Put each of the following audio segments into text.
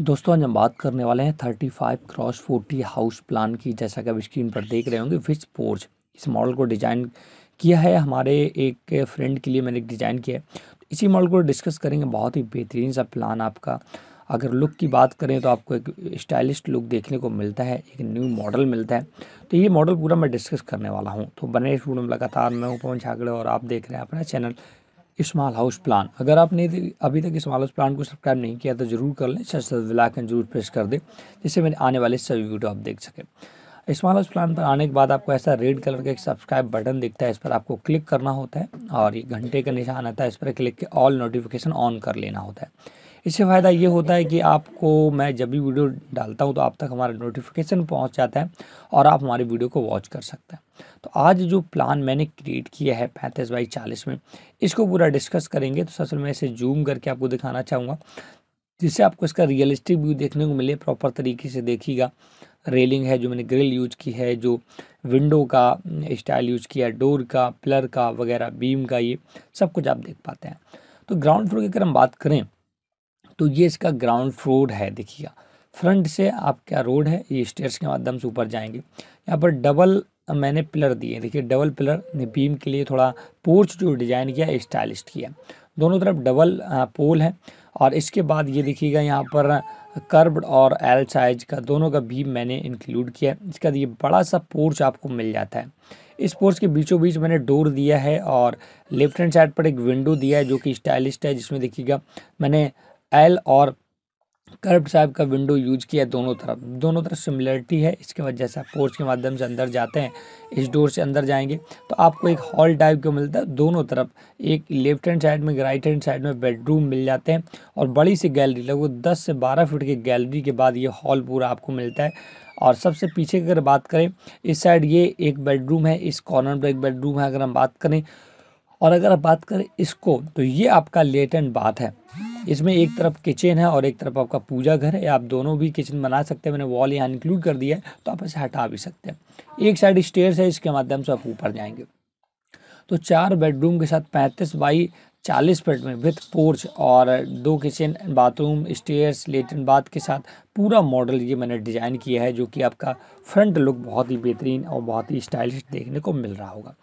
दोस्तों आज हम बात करने वाले हैं 35 five cross forty house plan की जैसा कि आप स्क्रीन पर देख रहे होंगे विच पोर्च इस मॉडल को डिज़ाइन किया है हमारे एक फ्रेंड के लिए मैंने डिज़ाइन किया है इसी मॉडल को डिस्कस करेंगे बहुत ही बेहतरीन सा प्लान आपका अगर लुक की बात करें तो आपको एक स्टाइलिश लुक देखने को मिलता है एक न्यू मॉडल मिलता है तो ये मॉडल पूरा मैं डिस्कस करने वाला हूँ तो बने इस में लगातार मैं हूँ पवन छागड़े और आप देख रहे हैं अपना चैनल स्मॉल हाउस प्लान अगर आपने अभी तक स्मॉल हाउस प्लान को सब्सक्राइब नहीं किया तो जरूर कर लें एंड जरूर प्रेस कर दें जिससे मेरे आने वाले सभी वीडियो आप देख सकें स्मॉल हाउस प्लान पर आने के बाद आपको ऐसा रेड कलर का एक सब्सक्राइब बटन दिखता है इस पर आपको क्लिक करना होता है और ये घंटे का निशान आता है इस पर क्लिक के ऑल नोटिफिकेशन ऑन कर लेना होता है इससे फ़ायदा ये होता है कि आपको मैं जब भी वीडियो डालता हूँ तो आप तक हमारा नोटिफिकेशन पहुँच जाता है और आप हमारी वीडियो को वॉच कर सकते हैं तो आज जो प्लान मैंने क्रिएट किया है पैंतीस बाई चालीस में इसको पूरा डिस्कस करेंगे तो सबसे मैं इसे जूम करके आपको दिखाना चाहूँगा जिससे आपको इसका रियलिस्टिक व्यू देखने को मिले प्रॉपर तरीके से देखिएगा रेलिंग है जो मैंने ग्रिल यूज की है जो विंडो का स्टाइल यूज किया है डोर का पिलर का वगैरह बीम का ये सब कुछ आप देख पाते हैं तो ग्राउंड फ्लोर की अगर हम बात करें तो ये इसका ग्राउंड फ्लोर है देखिएगा फ्रंट से आपका रोड है ये स्टेयर्स के माध्यम से ऊपर जाएंगे यहाँ पर डबल मैंने पिलर दिए देखिए डबल पिलर ने बीम के लिए थोड़ा पोर्च जो डिज़ाइन किया स्टाइलिश किया दोनों तरफ डबल पोल है और इसके बाद ये देखिएगा यहाँ पर कर्ब और एल साइज का दोनों का बीम मैंने इंक्लूड किया इसका ये बड़ा सा पोर्च आपको मिल जाता है इस पोर्च के बीचों बीच मैंने डोर दिया है और लेफ्ट हैंड साइड पर एक विंडो दिया है जो कि स्टाइलिश है जिसमें देखिएगा मैंने एल और कर्व टाइप का विंडो यूज किया दोनों तरफ दोनों तरफ सिमिलरिटी है इसके वजह से आप पोर्च के माध्यम से अंदर जाते हैं इस डोर से अंदर जाएंगे तो आपको एक हॉल टाइप का मिलता है दोनों तरफ एक लेफ्ट हैंड साइड में राइट हैंड साइड में बेडरूम मिल जाते हैं और बड़ी सी गैलरी लगभग दस से बारह फिट की गैलरी के बाद ये हॉल पूरा आपको मिलता है और सबसे पीछे की अगर बात करें इस साइड ये एक बेडरूम है इस कॉर्नर पर एक बेडरूम है अगर हम बात करें और अगर आप बात करें इसको तो ये आपका लेट एंड बाथ है इसमें एक तरफ किचन है और एक तरफ आपका पूजा घर है आप दोनों भी किचन बना सकते हैं मैंने वॉल यहाँ इंक्लूड कर दिया है तो आप इसे हटा भी सकते हैं एक साइड स्टेयर्स है इसके माध्यम से आप ऊपर जाएंगे तो चार बेडरूम के साथ पैंतीस बाई चालीस फीट में विथ पोर्च और दो kitchen bathroom stairs latrine bath के साथ पूरा मॉडल ये मैंने डिज़ाइन किया है जो कि आपका फ्रंट लुक बहुत ही बेहतरीन और बहुत ही स्टाइलिश देखने को मिल रहा होगा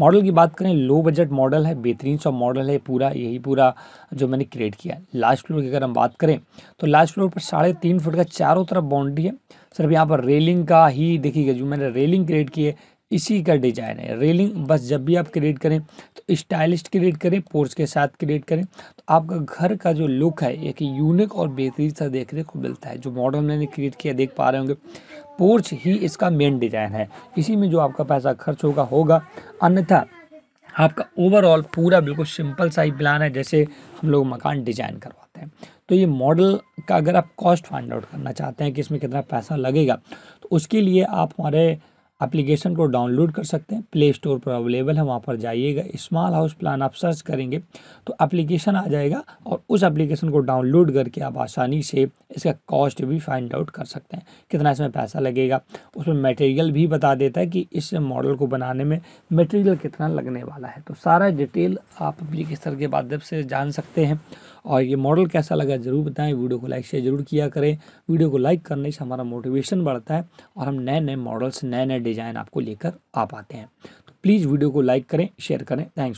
मॉडल की बात करें लो बजट मॉडल है बेहतरीन सा मॉडल है पूरा यही पूरा जो मैंने क्रिएट किया है लास्ट फ्लोर की अगर हम बात करें तो लास्ट फ्लोर पर साढ़े तीन फुट का चारों तरफ बाउंड्री है सिर्फ यहाँ पर रेलिंग का ही देखिएगा जो मैंने रेलिंग क्रिएट की है इसी का डिजाइन है रेलिंग बस जब भी आप क्रिएट करें तो स्टाइलिश क्रिएट करें पोर्च के साथ क्रिएट करें तो आपका घर का जो लुक है एक यूनिक और बेहतरीन सा देखने को मिलता है जो मॉडल मैंने क्रिएट किया देख पा रहे होंगे पोर्च ही इसका मेन डिजाइन है इसी में जो आपका पैसा खर्च होगा होगा अन्यथा आपका ओवरऑल पूरा बिल्कुल सिंपल सा ही प्लान है जैसे हम लोग मकान डिजाइन करवाते हैं तो ये मॉडल का अगर आप कॉस्ट फाइंड आउट करना चाहते हैं कि इसमें कितना पैसा लगेगा तो उसके लिए आप हमारे एप्लीकेशन को डाउनलोड कर सकते हैं प्ले स्टोर पर अवेलेबल है वहाँ पर जाइएगा स्मॉल हाउस प्लान आप सर्च करेंगे तो एप्लीकेशन आ जाएगा और उस एप्लीकेशन को डाउनलोड करके आप आसानी से इसका कॉस्ट भी फाइंड आउट कर सकते हैं कितना इसमें पैसा लगेगा उसमें मटेरियल भी बता देता है कि इस मॉडल को बनाने में मटेरियल कितना लगने वाला है तो सारा डिटेल आप अप्लीकेशन के माध्यम से जान सकते हैं और ये मॉडल कैसा लगा ज़रूर बताएं वीडियो को लाइक शेयर जरूर किया करें वीडियो को लाइक करने से हमारा मोटिवेशन बढ़ता है और हम नए नए मॉडल्स नए नए डिज़ाइन आपको लेकर आ पाते हैं तो प्लीज़ वीडियो को लाइक करें शेयर करें थैंक्स